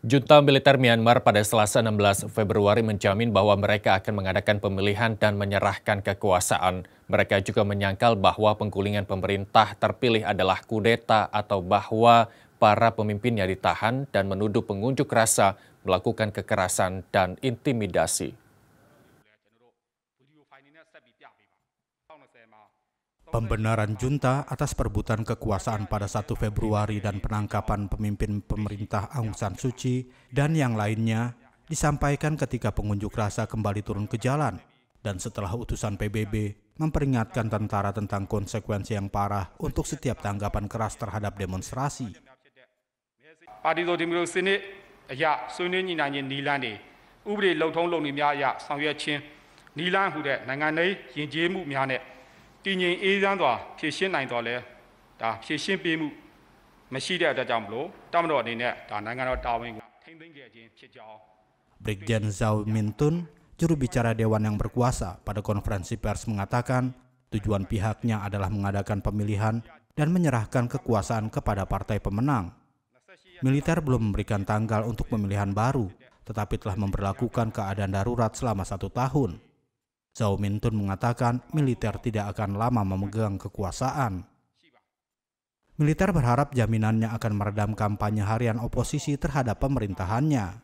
Junta militer Myanmar pada Selasa 16 Februari menjamin bahwa mereka akan mengadakan pemilihan dan menyerahkan kekuasaan. Mereka juga menyangkal bahwa penggulingan pemerintah terpilih adalah kudeta atau bahwa para pemimpinnya ditahan dan menuduh pengunjuk rasa melakukan kekerasan dan intimidasi. Pembenaran junta atas perebutan kekuasaan pada 1 Februari dan penangkapan pemimpin pemerintah Aung San Suu Kyi dan yang lainnya disampaikan ketika pengunjuk rasa kembali turun ke jalan dan setelah utusan PBB memperingatkan tentara tentang konsekuensi yang parah untuk setiap tanggapan keras terhadap demonstrasi. Parti Brigjen Zau Mintun, juru bicara Dewan yang berkuasa pada konferensi pers mengatakan tujuan pihaknya adalah mengadakan pemilihan dan menyerahkan kekuasaan kepada partai pemenang. Militer belum memberikan tanggal untuk pemilihan baru, tetapi telah memperlakukan keadaan darurat selama satu tahun. Zhao Mintun mengatakan militer tidak akan lama memegang kekuasaan. Militer berharap jaminannya akan meredam kampanye harian oposisi terhadap pemerintahannya.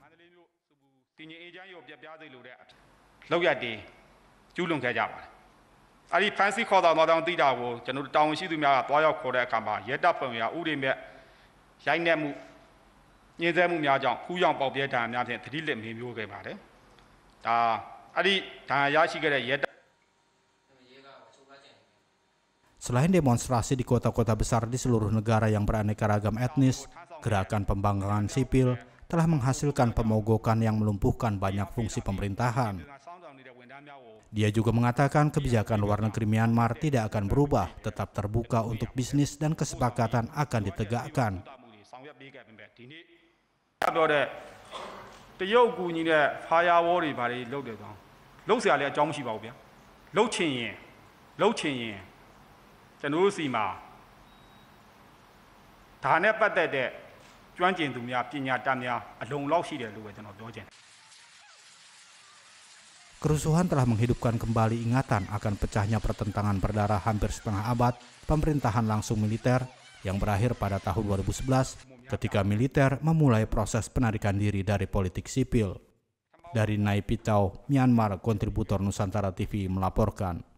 Selain demonstrasi di kota-kota besar di seluruh negara yang beraneka ragam etnis, gerakan pembangkangan sipil telah menghasilkan pemogokan yang melumpuhkan banyak fungsi pemerintahan. Dia juga mengatakan kebijakan luar negeri Myanmar tidak akan berubah, tetap terbuka untuk bisnis dan kesepakatan akan ditegakkan. လှုပ်ဆရာလည်းအကြောင်းရှိပါဘူးဗျာလှုပ်ချင်ရင်လှုပ်ချင်ရင်ကျွန်တော်တို့စီမှာဒါနဲ့ပတ်သက်တဲ့ကျွမ်းကျင်သူများပညာတတ်များအလုံးလောက်ရှိတယ်လို့ပဲကျွန်တော်ပြောချင်တယ် Kerusuhan telah menghidupkan kembali ingatan akan pecahnya pertentangan berdarah hampir setengah abad pemerintahan langsung militer yang berakhir pada tahun 2011 ketika militer memulai proses penarikan diri dari politik sipil dari Naipitau, Myanmar, kontributor Nusantara TV melaporkan.